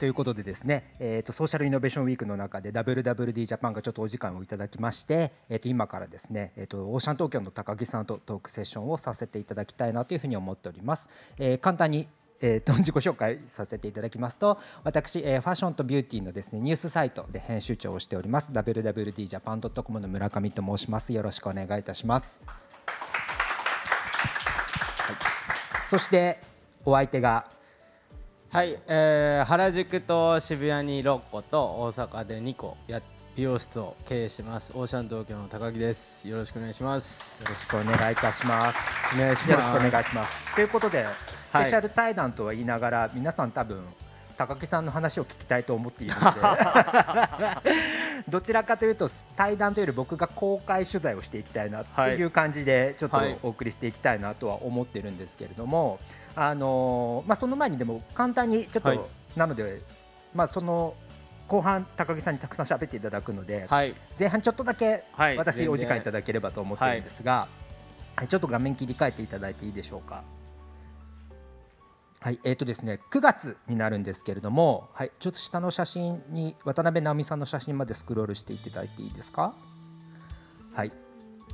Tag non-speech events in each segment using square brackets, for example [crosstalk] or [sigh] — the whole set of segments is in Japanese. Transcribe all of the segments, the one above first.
ということでですね、えーと、ソーシャルイノベーションウィークの中で WWD ジャパンがちょっとお時間をいただきまして、えー、と今からですね、えーと、とオーシャン東京の高木さんとトークセッションをさせていただきたいなというふうに思っております。えー、簡単にえー、と自己紹介させていただきますと私、えー、ファッションとビューティーのですねニュースサイトで編集長をしております WWDJapan.com の村上と申しますよろしくお願いいたします、はい、そしてお相手がはい、えー、原宿と渋谷に六個と大阪で二個や美容室を経営してますオーシャン東京の高木ですよろしくお願いしますよろしくお願いいたしますお願いしますよろしくお願いしますということでスペシャル対談とは言いながら、はい、皆さん多分高木さんの話を聞きたいと思っているので [laughs] どちらかというと対談というより僕が公開取材をしていきたいなっていう感じでちょっとお送りしていきたいなとは思ってるんですけれども、あのまあ、その前にでも簡単にちょっと、なので、まあ、その後半高木さんにたくさん喋っていただくので、前半ちょっとだけ私お時間いただければと思ってるんですが、ちょっと画面切り替えていただいていいでしょうか。はい、えっ、ー、とですね、9月になるんですけれども、はい、ちょっと下の写真に渡辺直美さんの写真までスクロールしていただいていいですか。はい、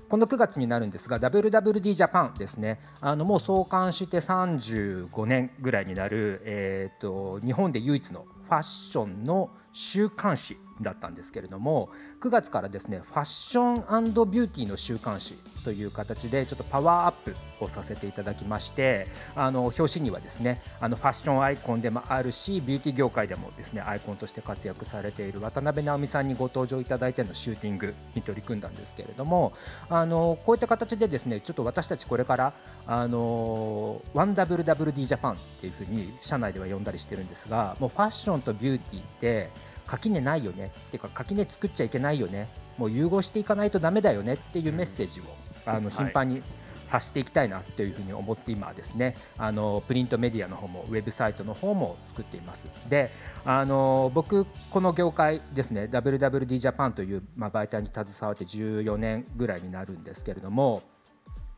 この9月になるんですが WWD ジャパンですねあのもう創刊して35年ぐらいになる、えーと日本で唯一のファッションの週刊誌だったんですけれども9月からですねファッションビューティーの週刊誌という形でちょっとパワーアップをさせていただきましてあの表紙にはですねあのファッションアイコンでもあるしビューティー業界でもですねアイコンとして活躍されている渡辺直美さんにご登場いただいてのシューティングに取り組んだんですけれどもあのこういった形でですねちょっと私たちこれからあの 1WWD ジャパンっていうふうに社内では呼んだりしてるんですがもうファッションとビューティーって垣根ないよねっていうか垣根作っちゃいけないよねもう融合していかないとだめだよねっていうメッセージを、あの頻繁に、は発していきたいなというふに思って今ですねあのプリントメディアの方もウェブサイトの方も作っていますであの僕この業界ですね WWD ジャパンという、まあ、媒体に携わって14年ぐらいになるんですけれども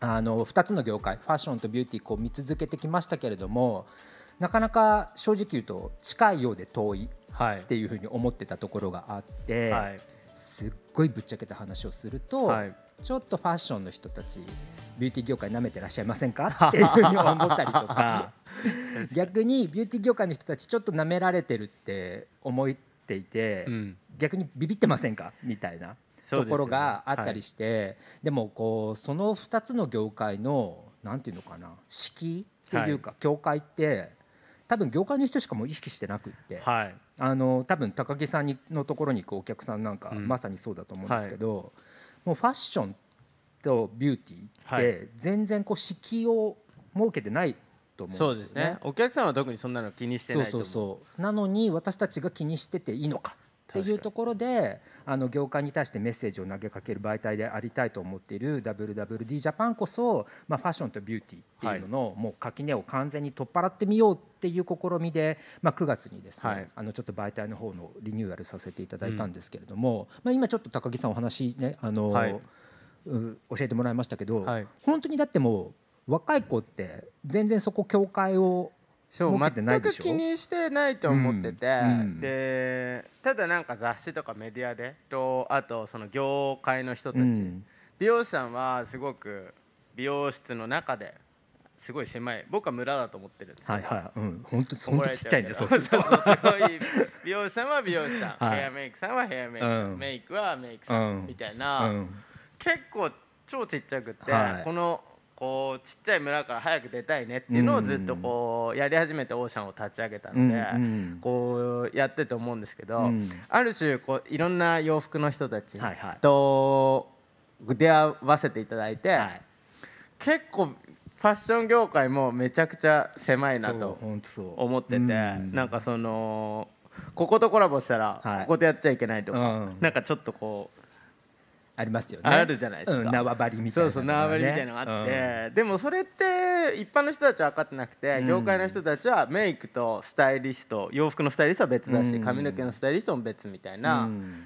あの2つの業界ファッションとビューティーこう見続けてきましたけれどもなかなか正直言うと近いようで遠いっていうふうに思ってたところがあって、はい、すっごいぶっちゃけた話をすると、はい、ちょっとファッションの人たちビューティー業界なめてらっしゃいませんか [laughs] っていうふうに思ったりとか [laughs] 逆にビューティー業界の人たちちょっとなめられてるって思っていて、うん、逆にビビってませんかみたいなところがあったりしてで、ねはい、でもこうその2つの業界の何て言うのかな敷っていうか、はい、境界って多分業界の人しかも意識してなくって、はい、あの多分高木さんのところに行くお客さんなんか、うん、まさにそうだと思うんですけど、はい、もうファッションとビューティーって全然こう敷居を設けてないと思うんですね、ね、お客さんは特にそんなの気にしてないそうそうそうなのに私たちが気にしてていいのかっていうところであの業界に対してメッセージを投げかける媒体でありたいと思っている WWD ジャパンこそ、まあ、ファッションとビューティーっていうのの、はい、もう垣根を完全に取っ払ってみようっていう試みで、まあ、9月にですね、はい、あのちょっと媒体の方のリニューアルさせていただいたんですけれども、うん、まあ、今ちょっと高木さんお話ねあの、はい、教えてもらいましたけど、本当にだってもう若い子って全然そこ境界をそう全く気にしてないと思ってて、うん、でただなんか雑誌とかメディアでとあとその業界の人たち、うん、美容師さんはすごく美容室の中ですごい狭い僕は村だと思ってるんですはいはいうん本当そんなちっちゃいんで [laughs] そうするとすごい美容師さんは美容師さん、はい、ヘアメイクさんはヘアメイクさん、うん、メイクはメイクさん、みたいな、結構超ちっちゃくて、はい、このこうちっちゃい村から早く出たいねっていうのをずっとこうやり始めてオーシャンを立ち上げたのでこうやってて思うんですけどある種こういろんな洋服の人たちと出会わせていただいて結構ファッション業界もめちゃくちゃ狭いなと思っててなんかそのこことコラボしたらこことやっちゃいけないとかなんかちょっとこう。ありますよねあるじゃないですか、うん、縄張りみたいな、ね、そうそう縄張りみたいなのがあって、うん、でもそれって一般の人たちは分かってなくて、業界の人たちはメイクとスタイリスト洋服のスタイリストは別だし、髪の毛のスタイリストも別みたいな、うん、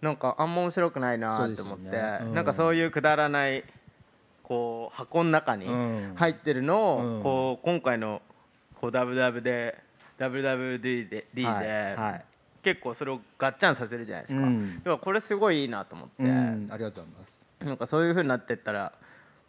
なんかあんま面白くないなと思って、ね、なんかそういうくだらないこう箱の中に入ってるのを、こう今回のこうダブダブで WWD で,、はい、で結構それをガッチャンさせるじゃないですか、うん、でもこれすごいいいなと思って、うん、ありがとうございますなんかそういうふうになってったら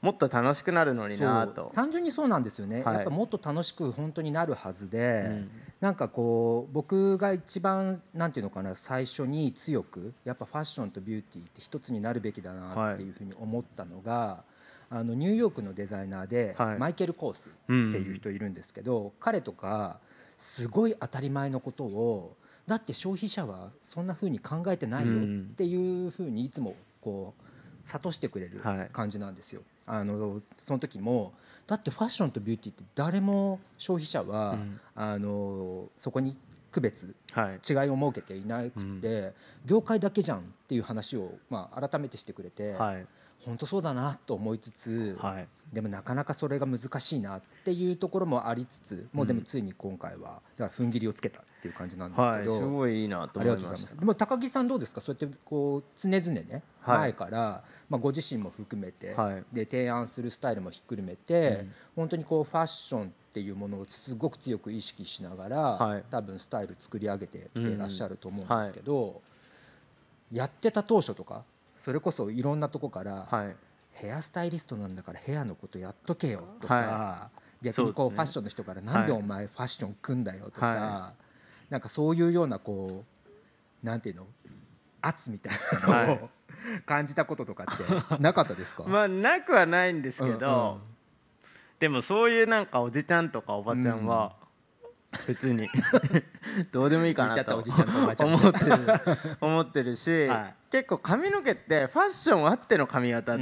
もっと楽しくなるのになと単純にそうなんですよね、はい、やっぱもっと楽しく本当になるはずで、うん、なんかこう僕が一番なんていうのかな最初に強くやっぱファッションとビューティーって一つになるべきだなっていうふうに思ったのが、はいあのニューヨークのデザイナーで、マイケル・コースっていう人いるんですけど、彼とかすごい当たり前のことをだって消費者はそんなふうに考えてないよっていうふうにいつもこう諭してくれる感じなんですよ。はい、あのその時もだってファッションとビューティーって誰も消費者は、うん、あのそこに区別、はい、違いを設けていなくて、うん、業界だけじゃんっていう話を、まあ、改めてしてくれて、はい、本当そうだなと思いつつ、はい、でもなかなかそれが難しいなっていうところもありつつもうでもついに今回はだから踏ん切りをつけたっていう感じなんですけど、はい、すごいいいなと思いますでも高木さんどうですかそうやってこう常々ね、はい、前から、まあ、ご自身も含めて、で提案するスタイルもひっくるめて、うん、本当にこうファッションっていうものをすごく強く意識しながら、多分スタイル作り上げてきていらっしゃると思うんですけど、うん、やってた当初とかそれこそいろんなとこから「ヘアスタイリストなんだからヘアのことやっとけよ」とか、逆にこうファッションの人から「なんでお前ファッション組んだよ」とか、なんかそういうようなこうなんていうの圧みたいなのを、[laughs] 感じたこととかってなかったですか [laughs] まあなくはないんですけど、でもそういうなんかおじちゃんとかおばちゃんは、普通に [laughs] どうでもいいかなと思ってる思ってるし、はい、結構髪の毛ってファッションあっての髪型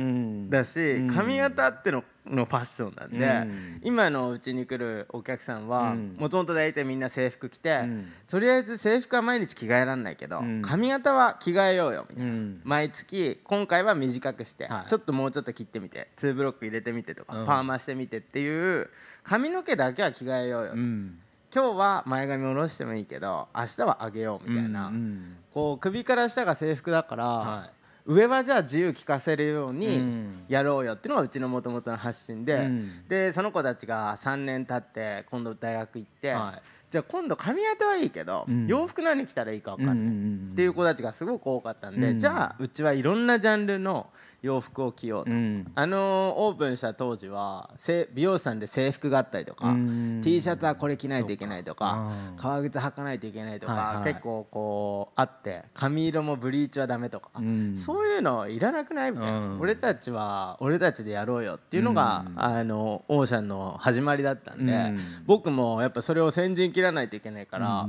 だし、髪型あってののファッションなんで、ん今のうちに来るお客さんはもともと大体みんな制服着て、とりあえず制服は毎日着替えられないけど、髪型は着替えようよみたいな、毎月今回は短くして、はい、ちょっともうちょっと切ってみて2ブロック入れてみてとか、パーマしてみてっていう髪の毛だけは着替えようよ、うん今日は前髪下ろしてもいいけど明日は上げようみたいな、うんうん、こう首から下が制服だから、はい、上はじゃあ自由聞かせるようにやろうよっていうのがうちのもともとの発信で、うん、でその子たちが3年経って今度大学行って。はいじゃあ今度髪型はいいけど、洋服何着たらいいか分かんない、っていう子たちがすごく多かったんで、じゃあうちはいろんなジャンルの洋服を着ようと、うん、あのオープンした当時は美容師さんで制服があったりとか、うん、T シャツはこれ着ないといけないとか革靴履かないといけないとか、はいはい、結構こうあって髪色もブリーチはダメとか、うん、そういうのいらなくないみたいな、俺たちは俺たちでやろうよっていうのが、あのオーシャンの始まりだったんで、僕もやっぱそれを先陣切らないといけないから。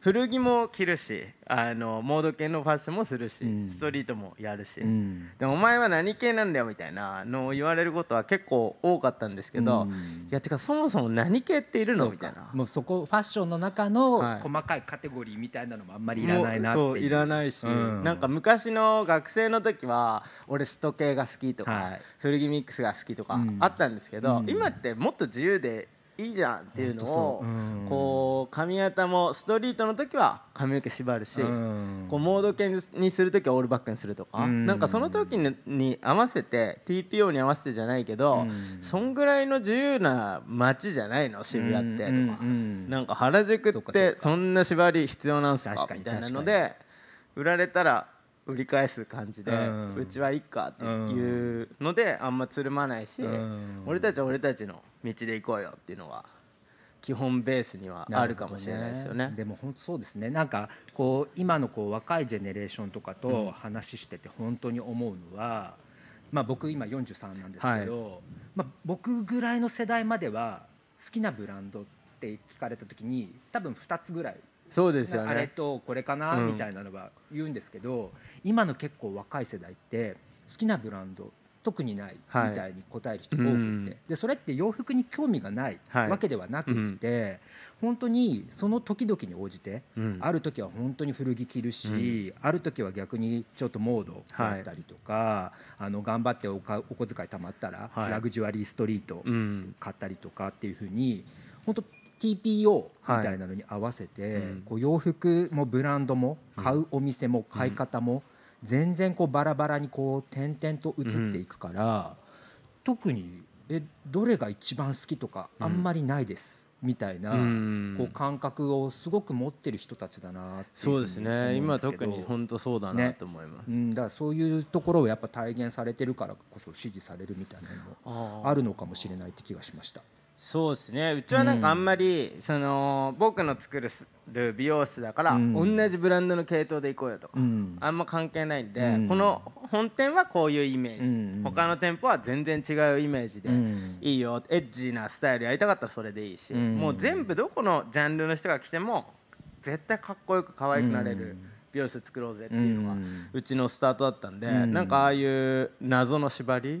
古着も着るしあのモード系のファッションもするし、うん、ストリートもやるし、うん、でもお前は何系なんだよみたいなのを言われることは結構多かったんですけど、うん、いやてかそもそも何系っているのみたいなもうそこファッションの中の、はい、細かいカテゴリーみたいなのもあんまりいらないなってういらないし、うん、なんか昔の学生の時は俺スト系が好きとか、はい、古着ミックスが好きとかあったんですけど、今ってもっと自由でいいじゃんっていうのをこう髪型もストリートの時は髪の毛縛るしこうモード系にする時はオールバックにするとかなんかその時に合わせて TPO に合わせてじゃないけどそんぐらいの自由な街じゃないの渋谷ってとかなんか原宿ってそんな縛り必要なんすかみたいなので売られたら売り返す感じで、うちはいっかっていうのであんまつるまないし、俺たちは俺たちの道で行こうよっていうのは基本ベースにはあるかもしれないですよね。ねでも本当そうですねなんかこう今のこう若いジェネレーションとかと話してて本当に思うのは、まあ、僕今43なんですけど、はい、まあ、僕ぐらいの世代までは好きなブランドって聞かれた時に多分2つぐらいそうですよねあれとこれかな、みたいなのは言うんですけど今の結構若い世代って好きなブランド特にないみたいに答える人多くて、でそれって洋服に興味がないわけではなくて、本当にその時々に応じて、ある時は本当に古着着るし、ある時は逆にちょっとモードだったりとか、あの頑張ってお小遣い貯まったら、ラグジュアリーストリート買ったりとかっていうふうに本当 TPO みたいなのに合わせて、はいうん、こう洋服もブランドも買うお店も買い方も全然こうバラバラにこう点々と移っていくから、特にえどれが一番好きとかあんまりないです。みたいな、こう感覚をすごく持ってる人たちだなそうですね今特に本当そうだなと思います、ね、うだからそういうところをやっぱ体現されてるからこそ支持されるみたいなのもあるのかもしれないって気がしました。そうですねうちはなんかあんまり、うん、その僕の作る美容室だから、うん、同じブランドの系統で行こうよとか、うん、あんま関係ないんで、この本店はこういうイメージ、うん、他の店舗は全然違うイメージで、いいよエッジなスタイルやりたかったらそれでいいし、もう全部どこのジャンルの人が来ても絶対かっこよく可愛くなれる。うん美容室作ろうぜっていうのがうちのスタートだったんで、なんかああいう謎の縛り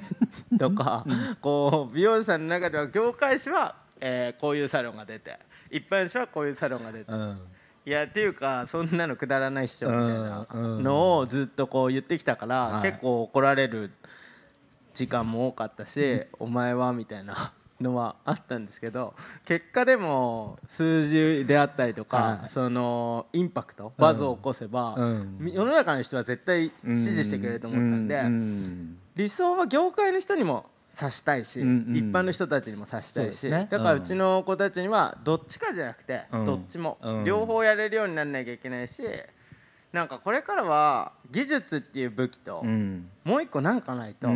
[laughs] とかこう美容師さんの中では業界誌は、えこういうサロンが出て一般誌はこういうサロンが出て。いやっていうかそんなのくだらないっしょみたいなのをずっとこう言ってきたから、結構怒られる時間も多かったし、お前はみたいなのはあったんですけど結果でも数字であったりとか、はい、そのインパクトバズを起こせば、うん、世の中の人は絶対支持してくれると思ったんで、うん、理想は業界の人にも指したいし、うんうん、一般の人たちにも指したいし、ね、だからうちの子たちにはどっちかじゃなくて、どっちも、両方やれるようにならなきゃいけないし。なんかこれからは技術っていう武器と、もう一個なんかないと、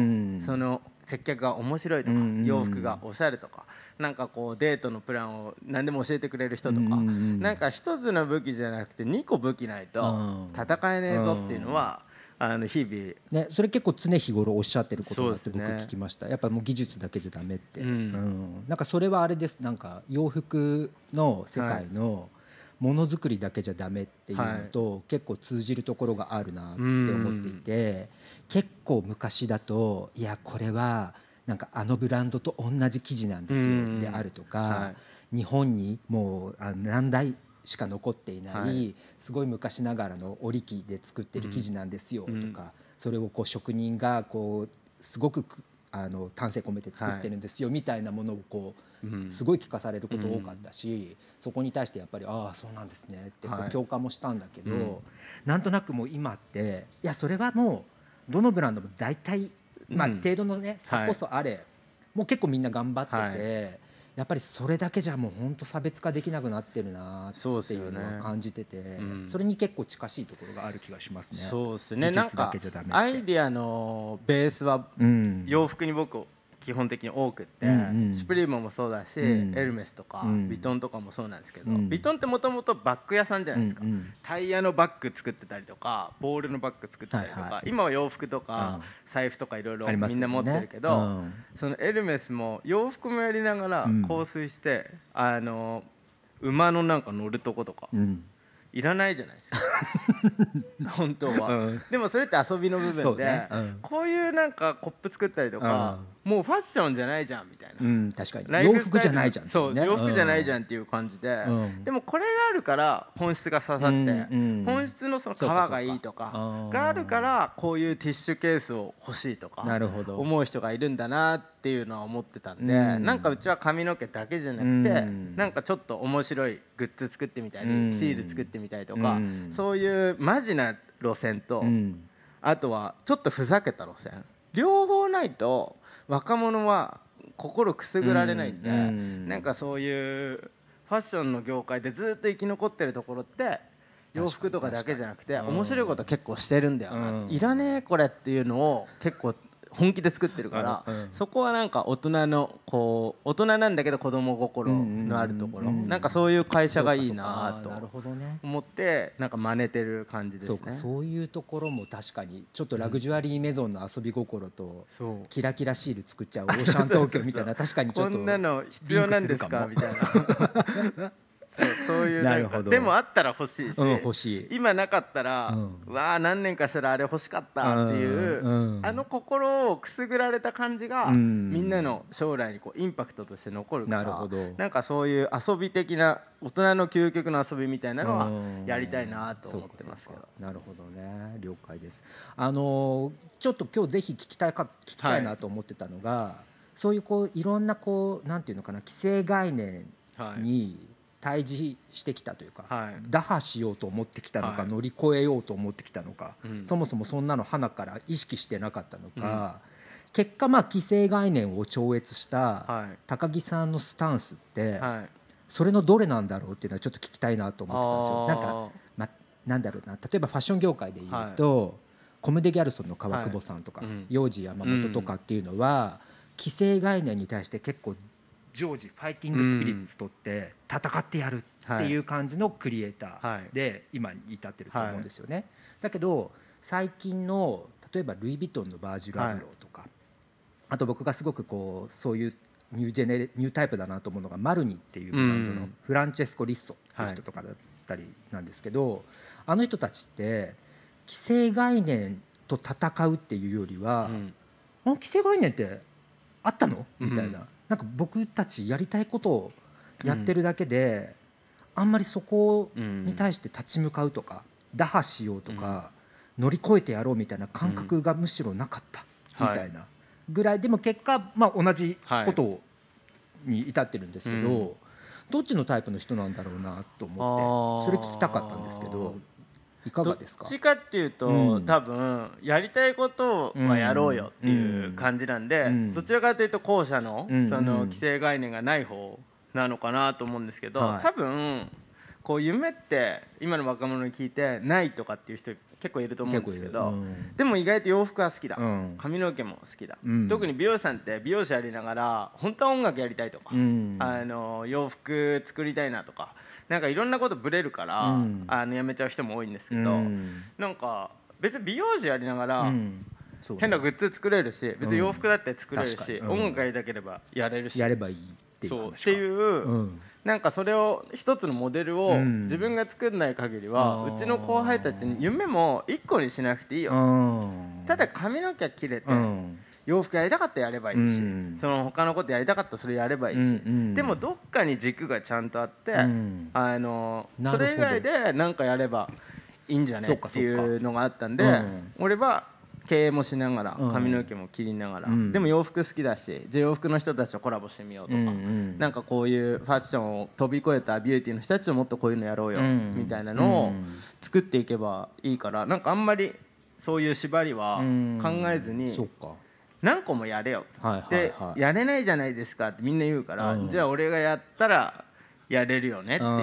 その接客が面白いとか洋服がおしゃれとかなんかこうデートのプランを何でも教えてくれる人とかなんか一つの武器じゃなくて2個武器ないと戦えねえぞっていうのはあの日々、ね、それ結構常日頃おっしゃってることだって僕聞きました、ね、やっぱもう技術だけじゃダメって、うんうん、なんかそれはあれですなんか洋服の世界の、はい、ものづくりだけじゃダメっていうのと結構通じるところがあるなって思っていて結構昔だといやこれはなんかあのブランドと同じ生地なんですよであるとか日本にもう何台しか残っていないすごい昔ながらの織り機で作ってる生地なんですよとかそれをこう職人がこうすごくあの丹精込めて作ってるんですよ、みたいなものをこう、すごい聞かされること多かったし、そこに対してやっぱりああそうなんですねってこう共感もしたんだけど、はなんとなくもう今っていやそれはもうどのブランドも大体まあ程度のね差こそあれ、もう結構みんな頑張ってて、やっぱりそれだけじゃもう本当差別化できなくなってるなっていうのは感じてて、ねうん、それに結構近しいところがある気がしますね。そうですねなんかアイディアのベースは洋服に僕基本的に多くって、うんうん、シュプリームもそうだし、うん、エルメスとか、うん、ビトンとかもそうなんですけど、うん、ビトンってもともとバッグ屋さんじゃないですか、うんうん、タイヤのバッグ作ってたりとかボールのバッグ作ったりとか、はいはい、今は洋服とか、財布とかいろいろみんな持ってるけど、ね、そのエルメスも洋服もやりながら香水して、あの馬のなんか乗るとことか。うんいらないじゃないですか [laughs] 本当は、うん、でもそれって遊びの部分で、ねうん、こういうなんかコップ作ったりとか、うん、もうファッションじゃないじゃんみたいな、うん、確かに洋服じゃないじゃん、そう洋服じゃないじゃんっていう感じで、でもこれがあるから本質が刺さって、本質のその皮がいいとかがあるからこういうティッシュケースを欲しいとか思う人がいるんだなってっていうのは思ってたんで、うん、なんかうちは髪の毛だけじゃなくて、うん、なんかちょっと面白いグッズ作ってみたり、うん、シール作ってみたりとか、うん、そういうマジな路線と、あとはちょっとふざけた路線両方ないと若者は心くすぐられないんで、なんかそういうファッションの業界でずっと生き残ってるところって洋服とかだけじゃなくて面白いこと結構してるんだよな、いらねえこれっていうのを結構本気で作ってるから、うん、そこはなんか大人のこう大人なんだけど子供心のあるところ、うんうん、なんかそういう会社がいいなと思ってなんか真似てる感じですねそうそういうところも確かにちょっとラグジュアリーメゾンの遊び心とキラキラシール作っちゃうオーシャン東京みたいな [laughs] 確かにちょっとこんなの必要なんですかみたいなそういうなるほどでもあったら欲しいし、うん、欲しい今なかったら、うん、わあ何年かしたらあれ欲しかったっていう、うん、あの心をくすぐられた感じが、みんなの将来にこうインパクトとして残るからなるほどなんかそういう遊び的な大人の究極の遊びみたいなのはやりたいなと思ってますけど、なるほどね了解ですあのちょっと今日ぜひ聞きたいか聞きたいなと思ってたのが、はい、そういうこういろんなこうなんていうのかな既成概念に、はい対峙してきたというか、はい、打破しようと思ってきたのか、はい、乗り越えようと思ってきたのか、うん、そもそもそんなの花から意識してなかったのか、うん、結果まあ既成概念を超越した高木さんのスタンスって、はい、それのどれなんだろうっていうのはちょっと聞きたいなと思ってたんですよ。なんか、まなんだろうな例えばファッション業界で言うと、コム・デ・ギャルソンの川久保さんとか、はいうん、幼児山本とかっていうのは、既成概念に対して結構ージファイティングスピリッツとって戦ってやるっていう感じのクリエイターで今に至ってると思うんですよね。だけど最近の例えばルイ・ヴィトンのバージル・アブローとか、あと僕がすごくこうそういうニュージェネニュータイプだなと思うのがマルニっていうブランドのフランチェスコ・リッソっていう人とかだったりなんですけど、あの人たちって既成概念と戦うっていうよりは、うん、あ既成概念ってあったのみたいな。うんなんか僕たちやりたいことをやってるだけで、あんまりそこに対して立ち向かうとか打破しようとか、乗り越えてやろうみたいな感覚がむしろなかったみたいなぐらい、でも結果、まあ、同じことに至ってるんですけど。どっちのタイプの人なんだろうなと思ってそれ聞きたかったんですけどいかがですかどっちかっていうと、うん、多分やりたいことはやろうよっていう感じなんで、うん、どちらかというと後者の,、その規制概念がない方なのかなと思うんですけど、多分こう夢って今の若者に聞いてないとかっていう人結構いると思うんですけど、うん、でも意外と洋服は好きだ、うん、髪の毛も好きだ、うん、特に美容師さんって美容師やりながら本当は音楽やりたいとか、あの洋服作りたいなとかなんかいろんなことぶれるから、うん、あのやめちゃう人も多いんですけど、うん、なんか別に美容師やりながら、うんね、変なグッズ作れるし別に洋服だって作れるし、音楽やりたければやれるしやればいいっていうそうっていう、うん、なんかそれを一つのモデルを自分が作んない限りは、うちの後輩たちに夢も一個にしなくていいよ、ただ髪の毛切れて。洋服やりたかったらやればいいし、うん、その他のことやりたかったらそれやればいいし、うんうん、でもどっかに軸がちゃんとあって、うん、あのそれ以外で何かやればいいんじゃねっていうのがあったんで、うん、俺は経営もしながら髪の毛も切りながら、でも洋服好きだしじゃあ洋服の人たちとコラボしてみようとか、うなんかこういうファッションを飛び越えたビューティーの人たちをもっとこういうのやろうよ、みたいなのを作っていけばいいからなんかあんまりそういう縛りは考えずに、何個もやれよって、やれないじゃないですかってみんな言うから、うん、じゃあ俺がやったらやれるよねっていう、う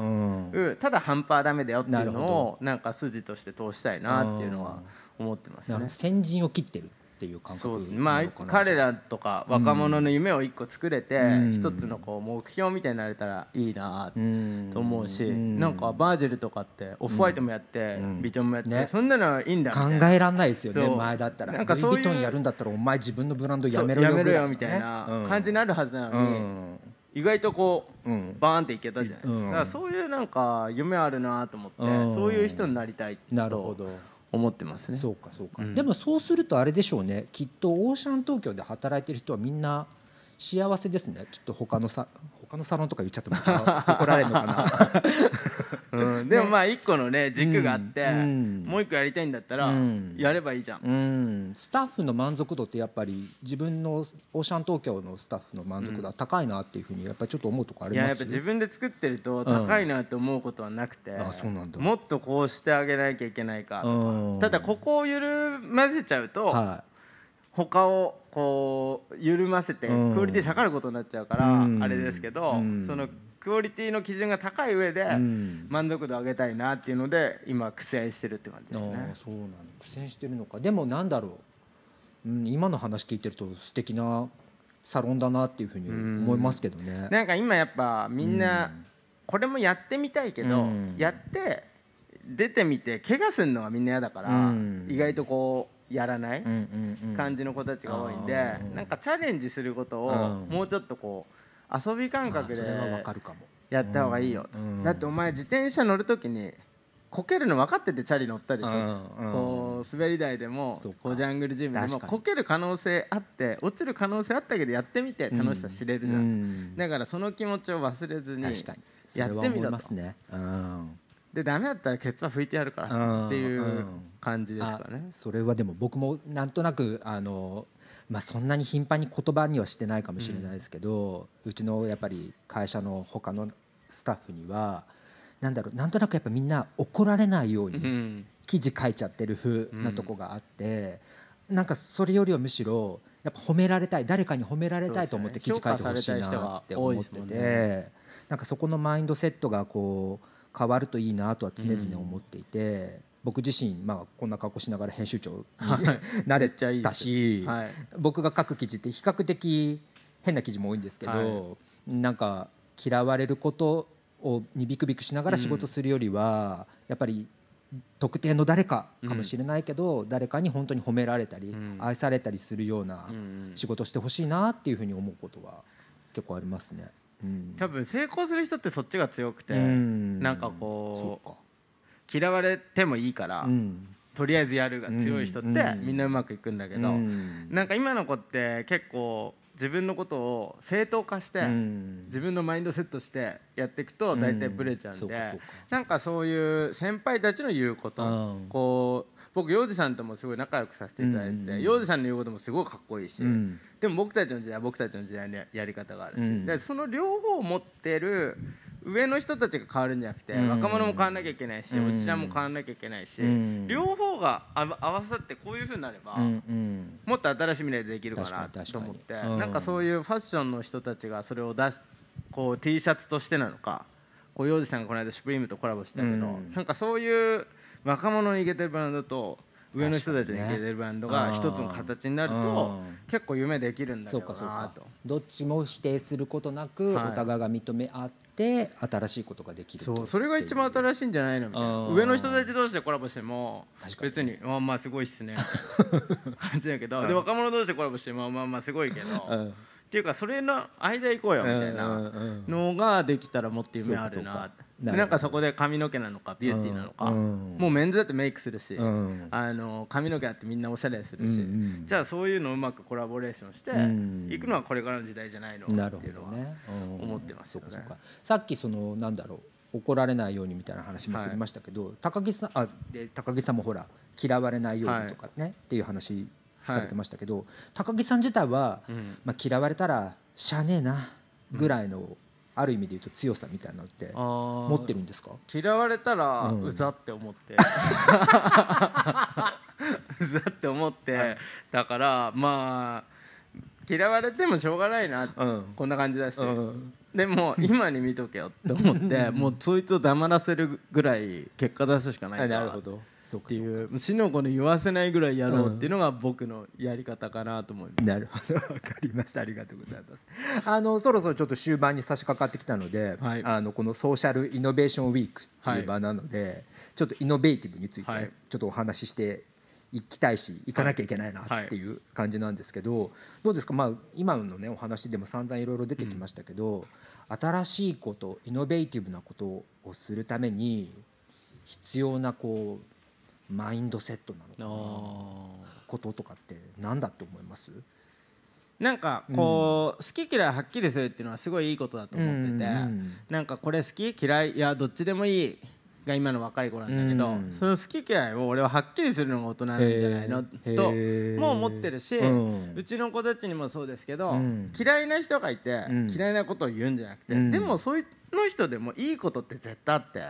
んうん、ただ半端ダメだよっていうのをなんか筋として通したいなっていうのは思ってますね。先陣を切ってるっていう感覚、ね、まあ彼らとか若者の夢を一個作れて、うん、一つのこう目標みたいになれたらいいなと思うし、うん、なんかバージルとかってオフホワイトもやって、うん、ビトンもやって、ね、そんなのいいんだ考えられないですよね前だったらなんかそううビトンやるんだったらお前自分のブランドやめろよ、ね、やめよみたいな感じになるはずなのに、意外とこう、うん、バーンっていけたじゃないですか、うん、だからそういうなんか夢あるなと思って、そういう人になりたいなるほど思ってますねそうかそうか、うん、でもそうするとあれでしょうねきっとオーシャン東京で働いてる人はみんな幸せですねきっと他のさ他のサロンとか言っちゃっても怒られるのかな [laughs] でもまあ一個のね軸があって、もう一個やりたいんだったらやればいいじゃん、うん、スタッフの満足度ってやっぱり自分のオーシャン東京のスタッフの満足度は高いなっていうふうにやっぱりちょっと思うとこありますやっぱ自分で作ってると高いなって思うことはなくて、あそうなんだもっとこうしてあげなきゃいけないかただここを緩ませちゃうと、はい他をこう緩ませてクオリティ下がることになっちゃうからあれですけどそのクオリティの基準が高い上で満足度上げたいなっていうので今苦戦してるって感じですね。そうなの苦戦してるのかでもなんだろう、うん、今の話聞いてると素敵なサロンだなっていうふうに思いますけどね。んなんか今やっぱみんなこれもやってみたいけど、やって出てみて怪我するのはみんな嫌だから、意外とこうやらない感じの子たちが多いんで、なんかチャレンジすることをもうちょっとこう遊び感覚でやった方がいいよと、うん、だってお前自転車乗る時にこけるの分かっててチャリ乗ったでしょ、うんうん、こう滑り台でもこうジャングルジムでもこける可能性あって落ちる可能性あったけどやってみて楽しさ知れるじゃん、うん、だからその気持ちを忘れずにやってみろと、でダメだったらケツは拭いてやるからっていう感じですかね、それはでも僕もなんとなくあのまあ、そんなに頻繁に言葉にはしてないかもしれないですけど、うん、うちのやっぱり会社の他のスタッフにはなんだろうなんとなくやっぱみんな怒られないように記事書いちゃってる風なとこがあって、うん、なんかそれよりはむしろやっぱ褒められたい誰かに褒められたいと思って記事書いてほしいなって思ってて、ね、なんかそこのマインドセットがこう変わるといいなとは常々思っていて。うん僕自身、まあ、こんな格好しながら編集長に [laughs] なれちゃいたし、はい、僕が書く記事って比較的変な記事も多いんですけど、はい、なんか嫌われることをにビクビクしながら仕事するよりは、うん、やっぱり特定の誰かかもしれないけど、うん、誰かに本当に褒められたり、うん、愛されたりするような仕事してほしいなっていうふうに思うことは結構ありますね。うん、多分成功する人ってそっちが強くて、うん、なんかこう嫌われてもいいから、うん、とりあえずやるが強い人って、みんなうまくいくんだけど、うん、なんか今の子って結構自分のことを正当化して、自分のマインドセットしてやっていくと大体ブレちゃうんで、うなんかそういう先輩たちの言うこと、こう僕洋二さんともすごい仲良くさせていただいてて洋二、さんの言うこともすごいかっこいいし、でも僕たちの時代は僕たちの時代のやり方があるし、でその両方を持ってる上の人たちが変わるんじゃなくて、若者も変わらなきゃいけないし、おじちゃんも変わらなきゃいけないし、両方が合わさってこういうふうになれば、もっと新しい未来でできるかなと思って、うなんかそういうファッションの人たちがそれを出しこう T シャツとしてなのかこう幼児さんがこの間「シュプリームとコラボしたけど、なんかそういう若者にいけてるブランドと上の人たちに聞いてるバンドが一つの形になると結構夢できるんだけどなとどっちも否定することなくお互いが認め合って新しいことができるそうそれが一番新しいんじゃないのみたいな上の人たち同士でコラボしても別にまあまあすごいっすね [laughs] 感じだけどで若者同士でコラボしてまあまあまあすごいけど。っていうかそれの間行こうよみたいなのができたらもっと夢あるなって。なんかそこで髪の毛なのかビューティーなのか、もうメンズだってメイクするし、あの髪の毛だってみんなおしゃれするし、じゃあそういうのをうまくコラボレーションしていくのはこれからの時代じゃないのっていうのは思ってますよね。さっきそのなんだろう怒られないようにみたいな話もありましたけど、高木さんあで高木さんもほら嫌われないようにとかね、っていう話されてましたけど、高木さん自体は、まあ、嫌われたらしゃあねえなぐらいのある意味で言うと強さみたいなのって持ってるんですか嫌われたらうざって思って、うざって思って、[laughs] だからまあ嫌われてもしょうがないな、うん、こんな感じだし、うん、でも今に見とけよって思ってもうそいつを黙らせるぐらい結果出すしかないからなるほどっていう死の子に言わせないぐらいやろうっていうのが僕のやり方かなと思います、うん、なるほど分かりましたありがとうございますあのそろそろちょっと終盤に差し掛かってきたので、はい、あのこのソーシャルイノベーションウィークっていう場なので、はい、ちょっとイノベーティブについてちょっとお話しして行きたいし行かなきゃいけないなっていう感じなんですけど、どうですか、まあ、今のねお話でも散々いろいろ出てきましたけど、新しいことイノベーティブなことをするために必要なこうマインドセットなのかこととかって何だって思いますなんかこう、好き嫌いはっきりするっていうのはすごいいいことだと思ってて、なんかこれ好き嫌いいやどっちでもいいが今の若い子なんだけど、その好き嫌いを俺ははっきりするのが大人なんじゃないのとも思ってるし、うちの子たちにもそうですけど、嫌いな人がいて、嫌いなことを言うんじゃなくて、でもそういうの人でもいいことって絶対あって、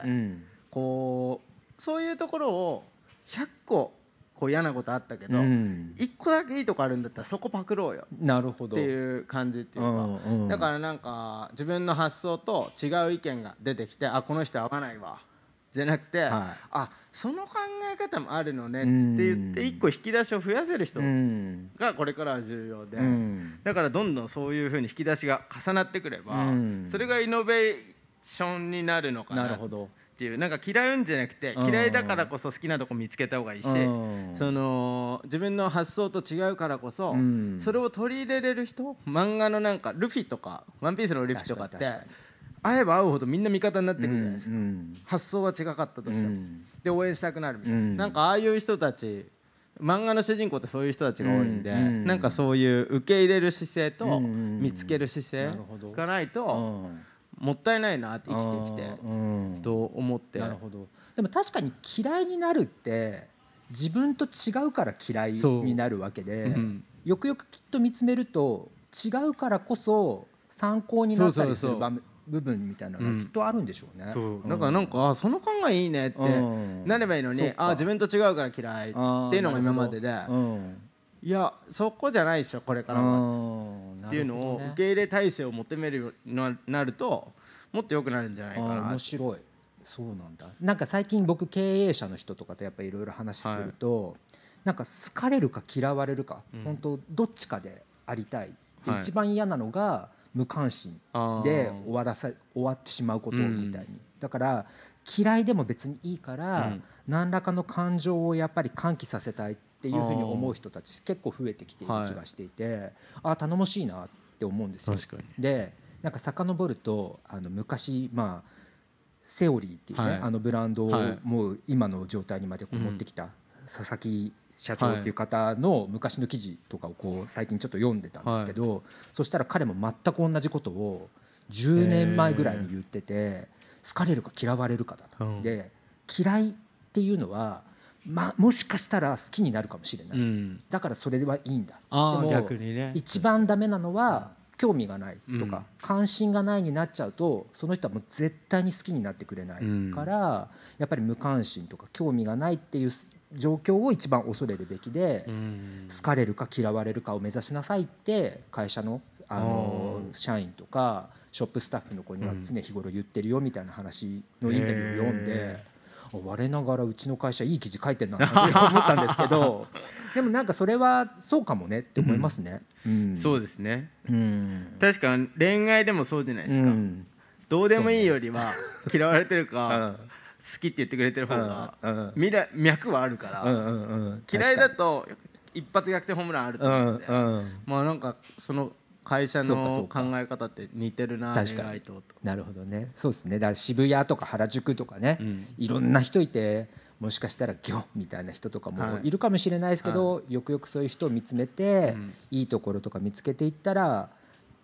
こうそういうところを100個こう嫌なことあったけど、うん、1個だけいいとこあるんだったらそこパクろうよなるほどっていう感じっていうか、うんうん、だからなんか自分の発想と違う意見が出てきてあこの人合わないわじゃなくて、はい、あその考え方もあるのねって言って1個引き出しを増やせる人がこれからは重要で、うん、だからどんどんそういうふうに引き出しが重なってくれば、うん、それがイノベーションになるのかな。なるほどっていうなんか嫌うんじゃなくて嫌いだからこそ好きなとこ見つけた方がいいしその自分の発想と違うからこそそれを取り入れれる人漫画のなんかルフィとか「ワンピースのルフィとかって会えば会うほどみんな味方になってくるじゃないですか発想は違かったとしてもで応援したくなるみたいななんかああいう人たち漫画の主人公ってそういう人たちが多いんで、なんかそういう受け入れる姿勢と見つける姿勢がないと、もったいないなって生きてきて、うん、と思ってなるほどでも確かに嫌いになるって自分と違うから嫌いになるわけで、うん、よくよくきっと見つめると違うからこそ参考になったりする場面部分みたいなのきっとあるんでしょうね、うん、うだからなんか、うん、その考えいいねってなればいいのに、うん、ああ自分と違うから嫌いっていうのが今までで、いやそこじゃないでしょこれからは、ね、っていうのを受け入れ体制を求めるようになるともっと良くなるんじゃないかな面白いそうなんだなんか最近僕経営者の人とかとやっぱいろいろ話すると、はい、なんか好かれるか嫌われるか、うん、本当どっちかでありたい、はい、一番嫌なのが無関心で終わらさ終わってしまうことみたいに、うん、だから嫌いでも別にいいから、うん、何らかの感情をやっぱり喚起させたいってっていうふうに思う人たち結構増えてきている気がしていて、ああ頼もしいなって思うんですよ。でなんか遡るとあの昔まあセオリーっていうね、はい、あのブランドをもう今の状態にまで持ってきた佐々木社長っていう方の昔の記事とかをこう最近ちょっと読んでたんですけど、はい、そしたら彼も全く同じことを10年前ぐらいに言ってて好かれるか嫌われるかだと。で嫌いっていうのはま、もしかしたら好きになるかもしれない、うん、だからそれはいいんだで逆に、ね、一番ダメなのは興味がないとか、うん、関心がないになっちゃうとその人はもう絶対に好きになってくれないから、やっぱり無関心とか興味がないっていう状況を一番恐れるべきで、好かれるか嫌われるかを目指しなさいって会社のあの社員とかショップスタッフの子には常日頃言ってるよみたいな話のインタビューを読んで。我ながらうちの会社いい記事書いてるなって [laughs] 思ったんですけどでもなんかそれはそうかもねって思いますね。うん、そうですね、うん、確か恋愛でもそうじゃないですか、うん、どうでもいいよりは嫌われてるか、[laughs] 好きって言ってくれてる方が未来脈はあるから、うんうんうん、嫌いだと一発逆転ホームランあると思うんで、まあなんかその会社の考え方って似てるな確かになるほどねそうですねだから渋谷とか原宿とかね、うん、いろんな人いてもしかしたらギョみたいな人とかもいるかもしれないですけど、はい、よくよくそういう人を見つめて、はい、いいところとか見つけていったら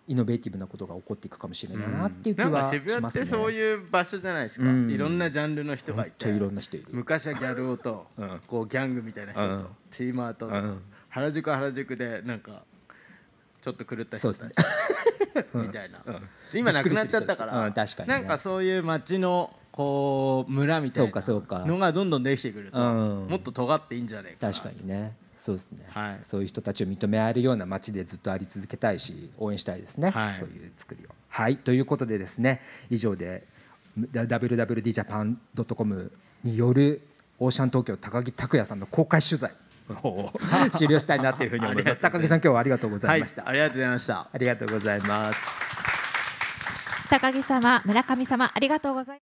イノベーティブなことが起こっていくかもしれないなっていう気はします、ねうん、そういう場所じゃないですか、うん、いろんなジャンルの人がいていろんな人いる昔はギャル男と、こうギャングみたいな人と、チーマーと、原宿は原宿でなんかちょっと狂った人たち、ね、[laughs] みたいな、うん、今なくなっちゃったから、うん、確かに、ね、なんかそういう町のこう村みたいなのがどんどんできてくると、もっと尖っていいんじゃないか確かにねそうですね、はい、そういう人たちを認め合えるような街でずっとあり続けたいし応援したいですね、はい、そういう作りを。はいということでですね以上で www.djapan.com によるオーシャン東京高木拓也さんの公開取材終了したいなというふうに思います高木さん今日はありがとうございました、ありがとうございましたありがとうございます高木様村上様ありがとうございます